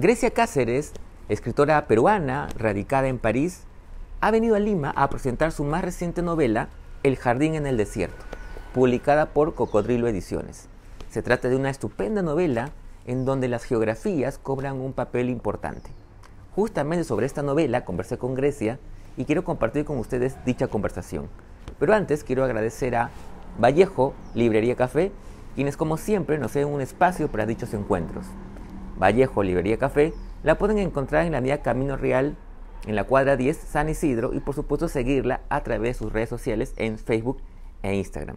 Grecia Cáceres, escritora peruana radicada en París, ha venido a Lima a presentar su más reciente novela, El jardín en el desierto, publicada por Cocodrilo Ediciones. Se trata de una estupenda novela en donde las geografías cobran un papel importante. Justamente sobre esta novela conversé con Grecia y quiero compartir con ustedes dicha conversación. Pero antes quiero agradecer a Vallejo, Librería Café, quienes como siempre nos ceden un espacio para dichos encuentros. Vallejo Librería Café, la pueden encontrar en la vía Camino Real, en la cuadra 10 San Isidro y por supuesto seguirla a través de sus redes sociales en Facebook e Instagram.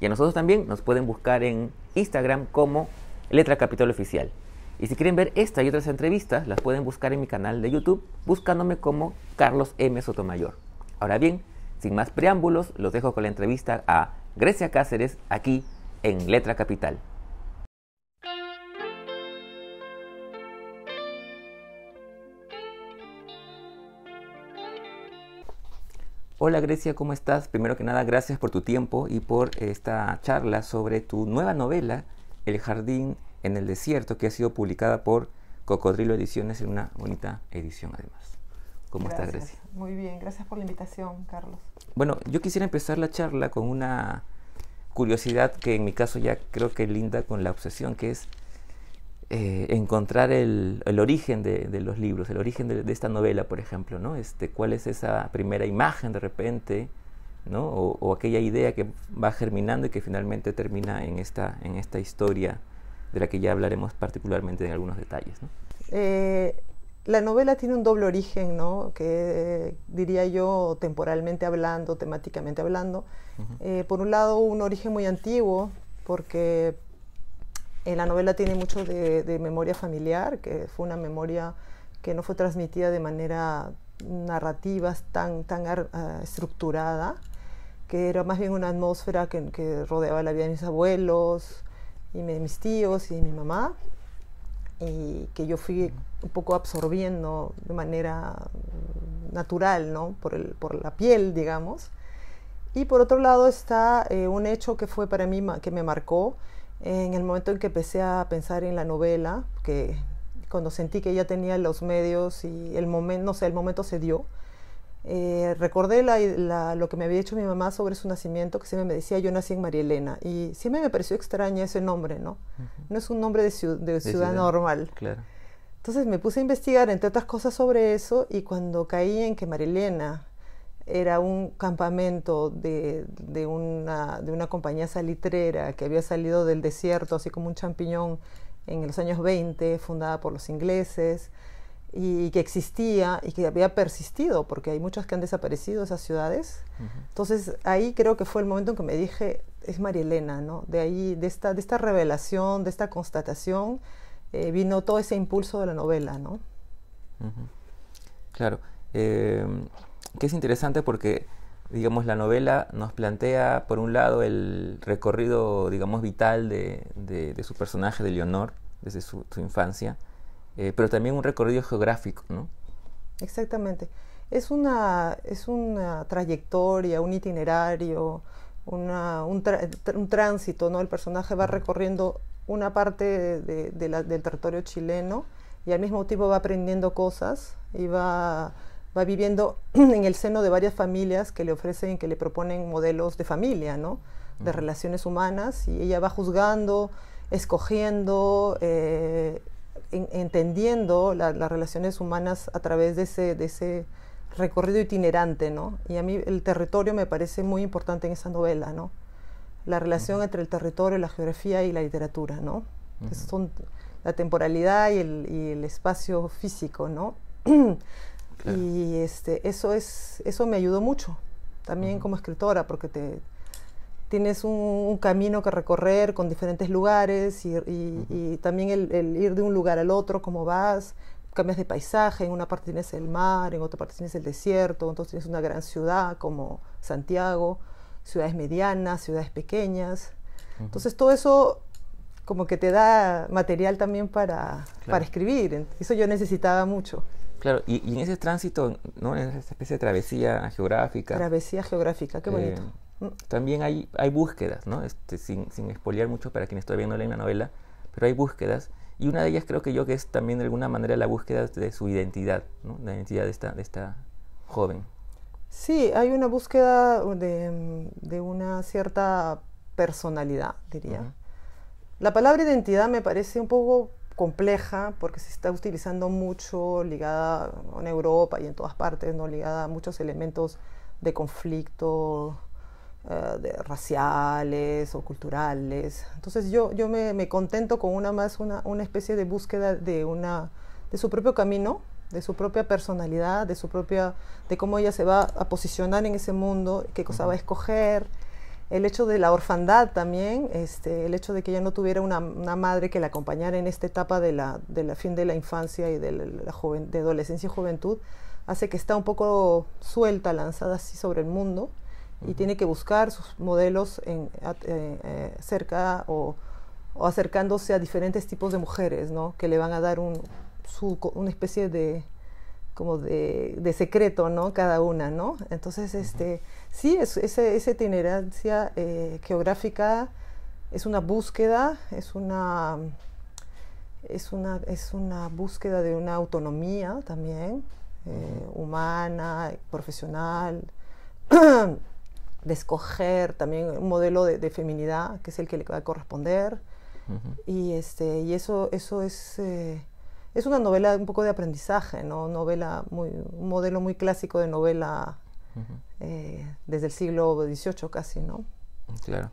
Y a nosotros también nos pueden buscar en Instagram como Letra Capital Oficial. Y si quieren ver esta y otras entrevistas, las pueden buscar en mi canal de YouTube buscándome como Carlos M. Sotomayor. Ahora bien, sin más preámbulos, los dejo con la entrevista a Grecia Cáceres aquí en Letra Capital. Hola Grecia, ¿cómo estás? Primero que nada, gracias por tu tiempo y por esta charla sobre tu nueva novela, El jardín en el desierto, que ha sido publicada por Cocodrilo Ediciones en una bonita edición además. ¿Cómo estás, Grecia? Muy bien, gracias por la invitación, Carlos. Bueno, yo quisiera empezar la charla con una curiosidad que en mi caso ya creo que linda con la obsesión, que es eh, encontrar el, origen de, los libros, el origen de, esta novela, por ejemplo, ¿no? Este, ¿Cuál es esa primera imagen de repente, ¿no? O, aquella idea que va germinando y que finalmente termina en esta, en esta historia de la que ya hablaremos particularmente en algunos detalles, eh, la novela tiene un doble origen, ¿no? Que eh, diría yo, temporalmente hablando, temáticamente hablando. por un lado, un origen muy antiguo, porque eh, la novela tiene mucho de, memoria familiar, que fue una memoria que no fue transmitida de manera narrativa tan, tan ah, estructurada, que era más bien una atmósfera que, rodeaba la vida de mis abuelos y de mis tíos y de mi mamá, y que yo fui un poco absorbiendo de manera natural, ¿no? Por, el, por la piel, digamos. Y por otro lado está eh, un hecho que fue para mí, que me marcó, en el momento en que empecé a pensar en la novela, que cuando sentí que ya tenía los medios y el momento, no sé, el momento se dio, eh, recordé lo que me había dicho mi mamá sobre su nacimiento, que siempre me decía, yo nací en María Elena, y siempre me pareció extraño ese nombre, ¿no? No es un nombre de, ciudad, normal. Claro. Entonces me puse a investigar, entre otras cosas, sobre eso, y cuando caí en que María Elena era un campamento de, de, una, de una compañía salitrera que había salido del desierto, así como un champiñón, en los años 20, fundada por los ingleses, y, que existía y que había persistido, porque hay muchas que han desaparecido esas ciudades. Entonces ahí creo que fue el momento en que me dije, es María Elena, ¿no? De ahí, de esta, de esta revelación, de esta constatación, eh, vino todo ese impulso de la novela, ¿no? Claro. Eh, que es interesante porque, digamos, la novela nos plantea, por un lado, el recorrido, digamos, vital de, de, su personaje, de Leonor, desde su, infancia, eh, pero también un recorrido geográfico, ¿no? Exactamente. Es una, es una trayectoria, un itinerario, un, un, tránsito, ¿no? El personaje va recorriendo una parte de, del territorio chileno y al mismo tiempo va aprendiendo cosas y va va viviendo en el seno de varias familias que le ofrecen, que le proponen modelos de familia, ¿no? De relaciones humanas y ella va juzgando, escogiendo, eh, entendiendo las relaciones humanas a través de ese, recorrido itinerante, ¿no? Y a mí el territorio me parece muy importante en esa novela, ¿no? La relación entre el territorio, la geografía y la literatura, ¿no? son la temporalidad y el, y el espacio físico, ¿no? Y este, eso, me ayudó mucho, también como escritora, porque tienes un, camino que recorrer con diferentes lugares y, también el, ir de un lugar al otro, cómo vas, cambias de paisaje, en una parte tienes el mar, en otra parte tienes el desierto, entonces tienes una gran ciudad como Santiago, ciudades medianas, ciudades pequeñas. Entonces todo eso como que te da material también para escribir, eso yo necesitaba mucho. Claro, y, en ese tránsito, ¿no? En esa especie de travesía geográfica. Travesía geográfica, qué bonito. Eh, mm. también hay, hay búsquedas, ¿no? Este, sin, sin mucho para quienes todavía no leen la novela, pero hay búsquedas. Y una de ellas creo que yo que es también de alguna manera la búsqueda de su identidad, ¿no? La identidad de esta, de esta joven. Sí, hay una búsqueda de, una cierta personalidad, diría. La palabra identidad me parece un poco compleja porque se está utilizando mucho, ligada en Europa y en todas partes, ¿no? ligada a muchos elementos de conflicto eh, raciales o culturales. Entonces yo, yo me, me contento con una más, una, una, especie de búsqueda de, una, de su propio camino, de su propia personalidad, de su propia, de cómo ella se va a posicionar en ese mundo, qué cosa va a escoger, el hecho de la orfandad también, este, el hecho de que ella no tuviera una, madre que la acompañara en esta etapa de la, de la fin de la infancia y de, la, de adolescencia y juventud, hace que está un poco suelta, lanzada así sobre el mundo y tiene que buscar sus modelos en, eh, eh, cerca o, acercándose a diferentes tipos de mujeres, ¿no? Que le van a dar un, su, una especie de como de, secreto, ¿no? Cada una, ¿no? Entonces, Sí, ese, esa itinerancia eh, geográfica es una búsqueda, es una, es una, es una búsqueda de una autonomía también, eh, humana, profesional, de escoger también un modelo de, feminidad que es el que le va a corresponder. Y, este, y eso, eso es, eh, es una novela un poco de aprendizaje, ¿no? novela muy, un modelo muy clásico de novela eh, desde el siglo XVIII casi, ¿no? Claro.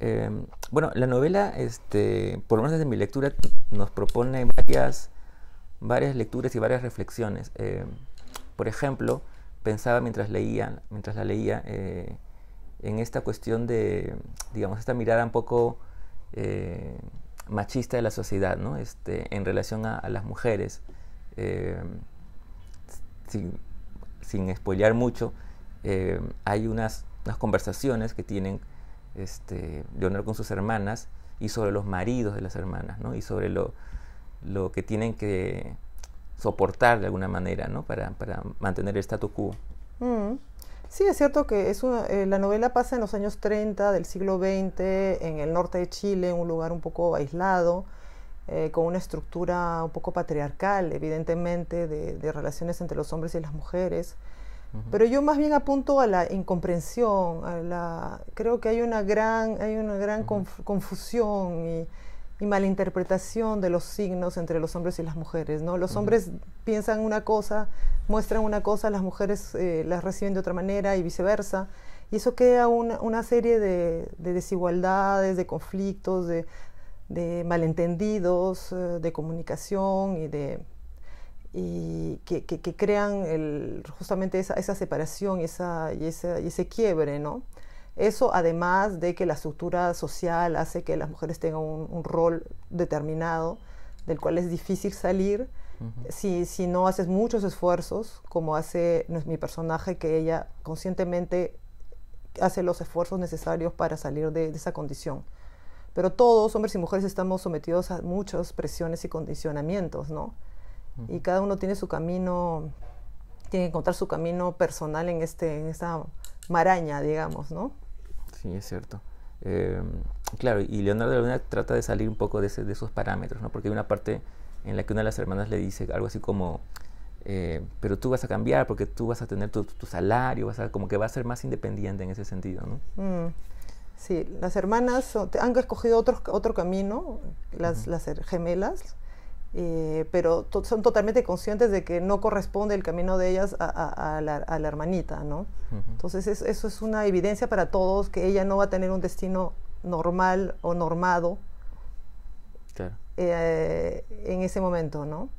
Em, bueno, la novela, este, por lo menos desde mi lectura, nos propone varias, varias lecturas y varias reflexiones. Em, por ejemplo, pensaba mientras leía, mientras la leía, eh, en esta cuestión de, digamos, esta mirada un poco eh, machista de la sociedad, ¿no? Este, en relación a, las mujeres. Em, sin, sin mucho, eh, hay unas, conversaciones que tienen este, Leonor con sus hermanas y sobre los maridos de las hermanas, Y sobre lo, que tienen que soportar de alguna manera, Para, mantener el statu quo. Mm. Sí, es cierto que eh, la novela pasa en los años 30 del siglo XX, en el norte de Chile, en un lugar un poco aislado, eh, con una estructura un poco patriarcal, evidentemente, de, relaciones entre los hombres y las mujeres. Pero yo más bien apunto a la incomprensión, creo que hay una gran, hay una gran confusión y, malinterpretación de los signos entre los hombres y las mujeres. ¿no? Los hombres piensan una cosa, muestran una cosa, las mujeres eh, las reciben de otra manera y viceversa. Y eso crea una, serie de, desigualdades, de conflictos, de malentendidos, eh, de comunicación y de y que, crean justamente esa, separación y, ese quiebre, ¿no? Eso además de que la estructura social hace que las mujeres tengan un, rol determinado del cual es difícil salir si, no haces muchos esfuerzos, como hace mi personaje, que ella conscientemente hace los esfuerzos necesarios para salir de, de esa condición. Pero todos, hombres y mujeres, estamos sometidos a muchas presiones y condicionamientos, ¿no? y cada uno tiene su camino, tiene que encontrar su camino personal en, este, en esta maraña, digamos, ¿no? Sí, es cierto. Em, claro, y Leonardo de la Luna trata de salir un poco de, esos parámetros, ¿no? Porque hay una parte en la que una de las hermanas le dice algo así como, eh, pero tú vas a cambiar porque tú vas a tener tu, salario, vas a, como que vas a ser más independiente en ese sentido, ¿no? Mm, sí, las hermanas han escogido otro, otro camino, las, las gemelas, eh, pero son totalmente conscientes de que no corresponde el camino de ellas a, la, hermanita, ¿no? Entonces eso es una evidencia para todos que ella no va a tener un destino normal o normado eh, en ese momento, ¿no?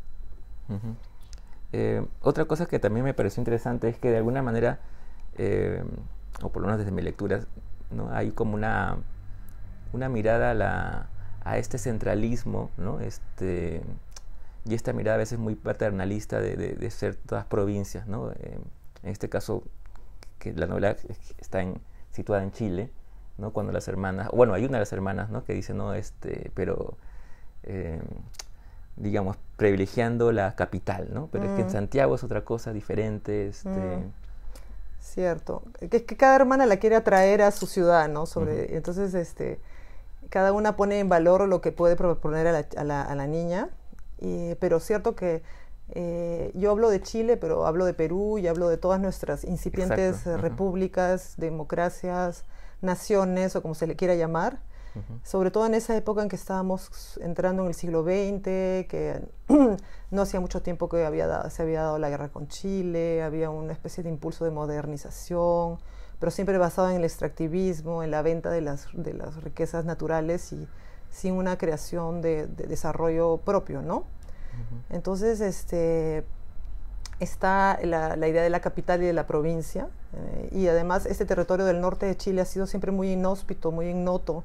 Eh, otra cosa que también me pareció interesante es que de alguna manera, o por lo menos desde mi lectura, ¿no? hay como una, una mirada a, a este centralismo, ¿no? Este, y esta mirada a veces muy paternalista de, de, de ciertas provincias, ¿no? Eh, en este caso, que la novela está situada en Chile, ¿no? Cuando las hermanas, bueno, hay una de las hermanas, ¿no? Que dice, no, este, pero, eh, digamos, privilegiando la capital, ¿no? Pero es que en mm. Santiago es otra cosa diferente, este... Mm. Cierto, es que cada hermana la quiere atraer a su ciudad, ¿no? Sobre, Entonces, este, cada una pone en valor lo que puede proponer a la, a la, a la niña eh, pero cierto que eh, yo hablo de Chile, pero hablo de Perú y hablo de todas nuestras incipientes repúblicas, democracias, naciones o como se le quiera llamar. Sobre todo en esa época en que estábamos entrando en el siglo XX, que no hacía mucho tiempo que se había dado la guerra con Chile, había una especie de impulso de modernización, pero siempre basado en el extractivismo, en la venta de las, de las riquezas naturales y, sin una creación de, desarrollo propio, ¿no? Entonces, este, está la, idea de la capital y de la provincia, eh, y además este territorio del norte de Chile ha sido siempre muy inhóspito, muy ignoto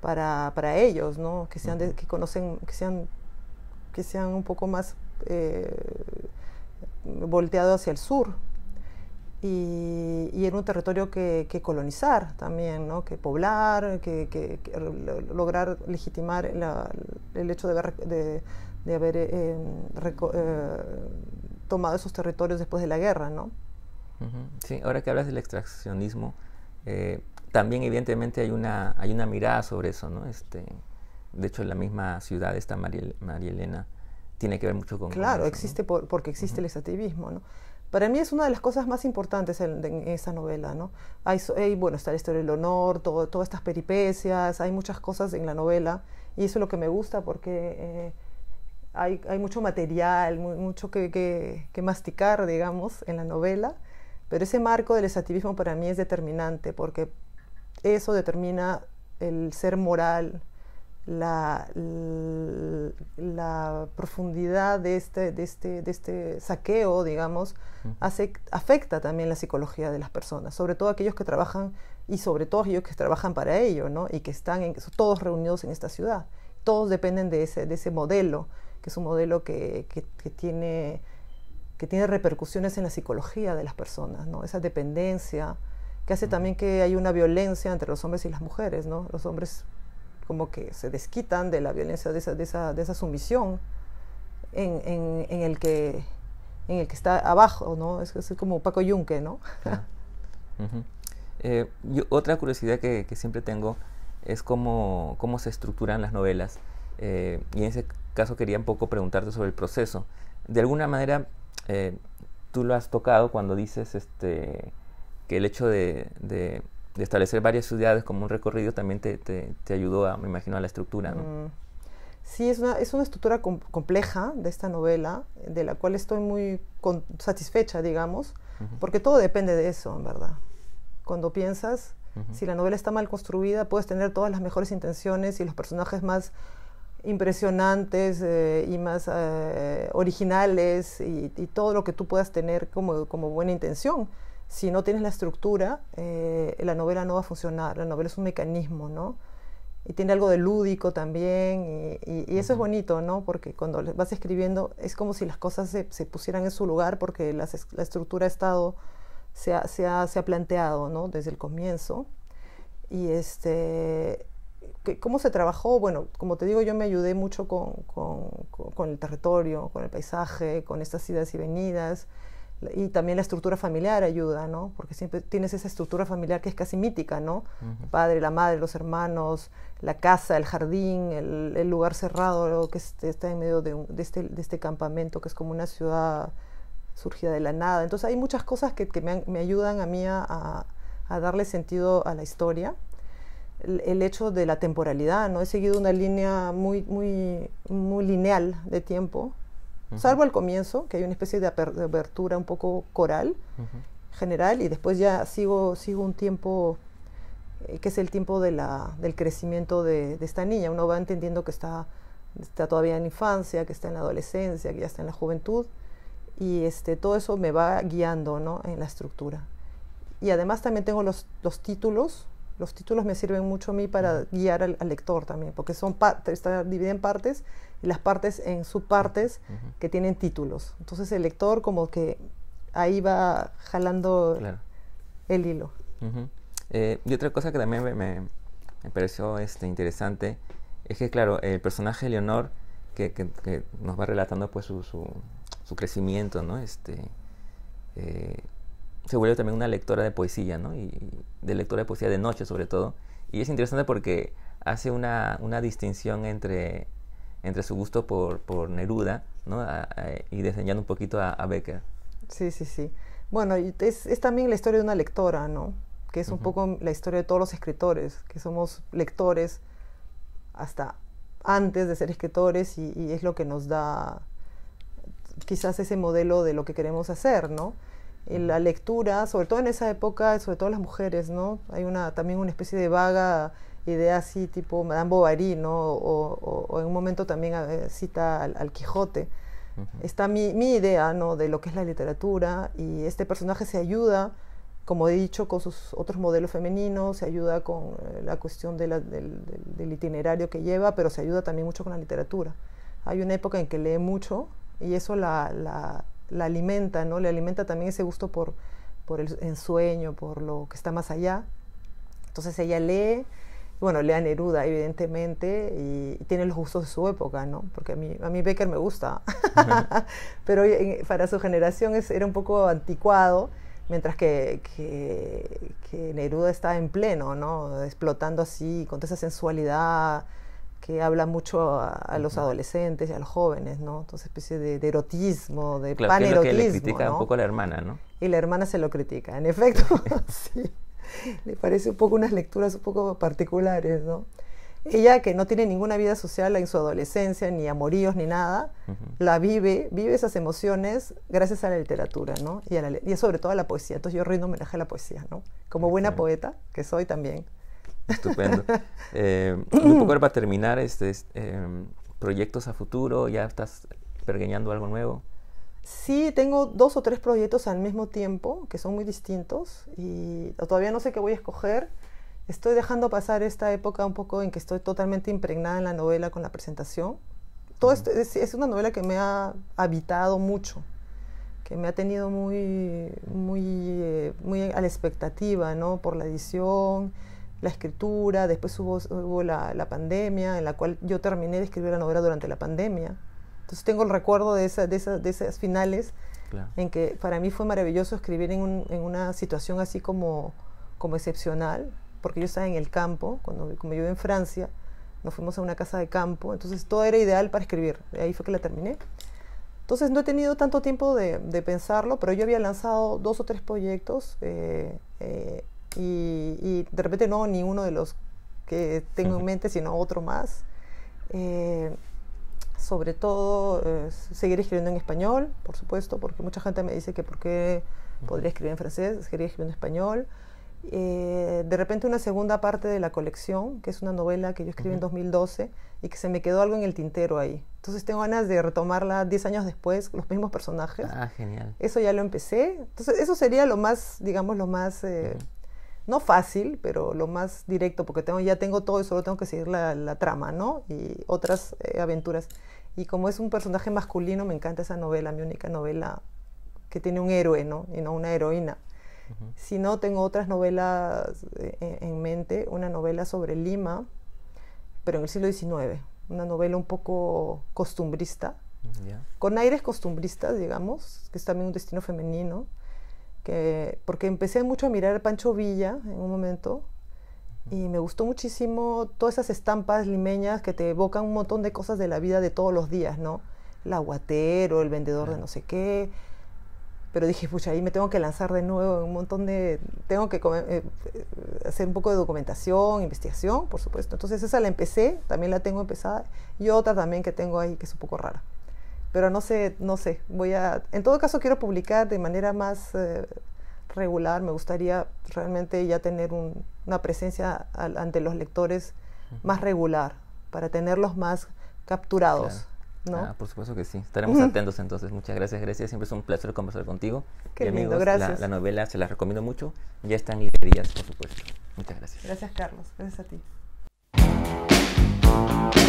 para, ellos, ¿no? Que, sean que conocen, que sean, que sean un poco más eh, volteados hacia el sur, y, en un territorio que, colonizar también, ¿no? que poblar, que, lograr legitimar el hecho de haber, eh, eh, tomado esos territorios después de la guerra. ¿no? Sí, ahora que hablas del extraccionismo, eh, también evidentemente hay una, hay una mirada sobre eso. ¿no? Este, de hecho, en la misma ciudad está María, Elena tiene que ver mucho con... Claro, existe porque existe el extractivismo. ¿no? Para mí es una de las cosas más importantes en, esa novela, ¿no? Hay, bueno, está la historia del honor, todo, todas estas peripecias, hay muchas cosas en la novela y eso es lo que me gusta porque eh, hay, mucho material, mucho que, masticar, digamos, en la novela, pero ese marco del estativismo para mí es determinante porque eso determina el ser moral, la, profundidad de este, de este, este saqueo, digamos, hace, afecta también la psicología de las personas, sobre todo aquellos que trabajan y sobre todo aquellos que trabajan para ello, ¿no? Y que están todos reunidos en esta ciudad. Todos dependen de ese, de ese modelo, que es un modelo que, tiene, que tiene repercusiones en la psicología de las personas, ¿no? Esa dependencia que hace también que hay una violencia entre los hombres y las mujeres, ¿no? Los hombres como que se desquitan de la violencia, de esa, sumisión en, en, el que, en el que está abajo, ¿no? Es, como Paco Yunque, ¿no? Eh, otra curiosidad que, siempre tengo es cómo, se estructuran las novelas. Eh, y en ese caso quería un poco preguntarte sobre el proceso. De alguna manera, eh, tú lo has tocado cuando dices este, que el hecho de de establecer varias ciudades como un recorrido también te, ayudó, a, me imagino, a la estructura, ¿no? Mm. Sí, es una, estructura compleja de esta novela, de la cual estoy muy satisfecha, digamos, porque todo depende de eso, en verdad. Cuando piensas, si la novela está mal construida, puedes tener todas las mejores intenciones y los personajes más impresionantes eh, y más eh, originales y, todo lo que tú puedas tener como buena intención si no tienes la estructura, eh, la novela no va a funcionar. La novela es un mecanismo, ¿no? Y tiene algo de lúdico también, y, eso es bonito, ¿no? Porque cuando vas escribiendo es como si las cosas se, se pusieran en su lugar porque la, la estructura ha estado, se ha, se, ha, se planteado, ¿no? Desde el comienzo. Y este, ¿cómo se trabajó? Bueno, como te digo, yo me ayudé mucho con, con, con el territorio, con el paisaje, con estas idas y venidas y también la estructura familiar ayuda, ¿no? Porque siempre tienes esa estructura familiar que es casi mítica, ¿no? Padre, la madre, los hermanos, la casa, el jardín, el, lugar cerrado que está en medio de, este, de, este, campamento, que es como una ciudad surgida de la nada. Entonces hay muchas cosas que, que me, ayudan a mí a, darle sentido a la historia. El, el, hecho de la temporalidad, ¿no? He seguido una línea muy, muy, muy lineal de tiempo salvo al comienzo, que hay una especie de, apertura un poco coral general, y después ya sigo, un tiempo eh, que es el tiempo del crecimiento de, esta niña. Uno va entendiendo que está, todavía en infancia, que está en la adolescencia, que ya está en la juventud, y este, todo eso me va guiando ¿no? en la estructura. Y además también tengo los, títulos, los títulos me sirven mucho a mí para guiar al, lector también, porque son está en partes las partes en subpartes que tienen títulos. Entonces el lector como que ahí va jalando el hilo. Eh, y otra cosa que también me, pareció este, interesante es que, claro, el personaje de Leonor, que, nos va relatando pues su, su, crecimiento, ¿no? Este, eh, se vuelve también una lectora de poesía, ¿no? Y, de lectora de poesía de noche sobre todo. Y es interesante porque hace una, una distinción entre entre su gusto por, por Neruda ¿no? y diseñando un poquito a, a, Becker. Sí, sí, sí. Bueno, es, es también la historia de una lectora, ¿no? Que es un poco la historia de todos los escritores, que somos lectores hasta antes de ser escritores y, es lo que nos da quizás ese modelo de lo que queremos hacer, ¿no? la lectura, sobre todo en esa época, sobre todo las mujeres, ¿no? Hay una, también una especie de vaga ideas así tipo Madame Bovary, ¿no? O, en un momento también cita al, Quijote. Está mi, idea, ¿no? De lo que es la literatura y este personaje se ayuda, como he dicho, con sus otros modelos femeninos, se ayuda con eh, la cuestión del, itinerario que lleva, pero se ayuda también mucho con la literatura. Hay una época en que lee mucho y eso la, alimenta, ¿no? Le alimenta también ese gusto por, por el ensueño, por lo que está más allá. Entonces ella lee, bueno, lea Neruda, evidentemente, y, tiene los gustos de su época, ¿no? Porque a mí, a mí Becker me gusta, pero para su generación era un poco anticuado, mientras que, Neruda está en pleno, ¿no? Explotando así, con toda esa sensualidad que habla mucho a, los adolescentes y a los jóvenes, ¿no? Entonces, especie de, erotismo, de panerotismo. que critica un poco a la hermana, ¿no? Y la hermana se lo critica, en efecto, sí. le parece un poco unas lecturas un poco particulares, ¿no? Ella que no tiene ninguna vida social en su adolescencia, ni amoríos, ni nada, la vive, vive esas emociones gracias a la literatura, ¿no? Y, a la, sobre todo a la poesía. Entonces yo rindo homenaje a la poesía, ¿no? Como buena poeta que soy también. Estupendo. Eh, un poco para terminar, este, em, proyectos a futuro, ya estás pergueñando algo nuevo. Sí, tengo dos o tres proyectos al mismo tiempo que son muy distintos y todavía no sé qué voy a escoger. Estoy dejando pasar esta época un poco en que estoy totalmente impregnada en la novela con la presentación. Todo esto es, una novela que me ha habitado mucho, que me ha tenido muy, muy, eh, muy a la expectativa, ¿no? Por la edición, la escritura. Después hubo, la, pandemia, en la cual yo terminé de escribir la novela durante la pandemia. Entonces tengo el recuerdo de, de esas finales en que para mí fue maravilloso escribir en, una situación así como, como excepcional, porque yo estaba en el campo, cuando, como yo en Francia, nos fuimos a una casa de campo, entonces todo era ideal para escribir, ahí fue que la terminé. Entonces no he tenido tanto tiempo de, pensarlo, pero yo había lanzado dos o tres proyectos eh, eh, y, de repente no ni uno de los que tengo en mente, sino otro más. Eh, sobre todo eh, seguir escribiendo en español, por supuesto, porque mucha gente me dice que por qué podría escribir en francés, seguiría escribiendo en español. Eh, de repente una segunda parte de la colección, que es una novela que yo escribí en 2012 y que se me quedó algo en el tintero ahí. Entonces tengo ganas de retomarla 10 años después, los mismos personajes. Ah, genial. Eso ya lo empecé. Entonces eso sería lo más, digamos, lo más eh, no fácil, pero lo más directo, porque tengo, ya tengo todo y solo tengo que seguir la, trama, ¿no? Y otras eh, aventuras. Y como es un personaje masculino, me encanta esa novela, mi única novela que tiene un héroe, ¿no? Y no una heroína. Si no, tengo otras novelas eh, en, mente, una novela sobre Lima, pero en el siglo XIX, una novela un poco costumbrista, con aires costumbristas, digamos, que es también un destino femenino, porque empecé mucho a mirar Pancho Villa en un momento y me gustó muchísimo todas esas estampas limeñas que te evocan un montón de cosas de la vida de todos los días, ¿no? El aguatero, el vendedor de no sé qué. Pero dije, pucha, ahí me tengo que lanzar de nuevo un montón de... Tengo que eh, hacer un poco de documentación, investigación, por supuesto. Entonces esa la empecé, también la tengo empezada. Y otra también que tengo ahí que es un poco rara pero no sé, no sé, voy a, en todo caso quiero publicar de manera más eh, regular, me gustaría realmente ya tener una presencia ante los lectores más regular, para tenerlos más capturados. ¿no? Ah, por supuesto que sí, estaremos atentos entonces, muchas gracias gracias siempre es un placer conversar contigo. Qué lindo, gracias. La, novela se la recomiendo mucho, ya están en librerías, por supuesto. Muchas gracias. Gracias Carlos, gracias a ti.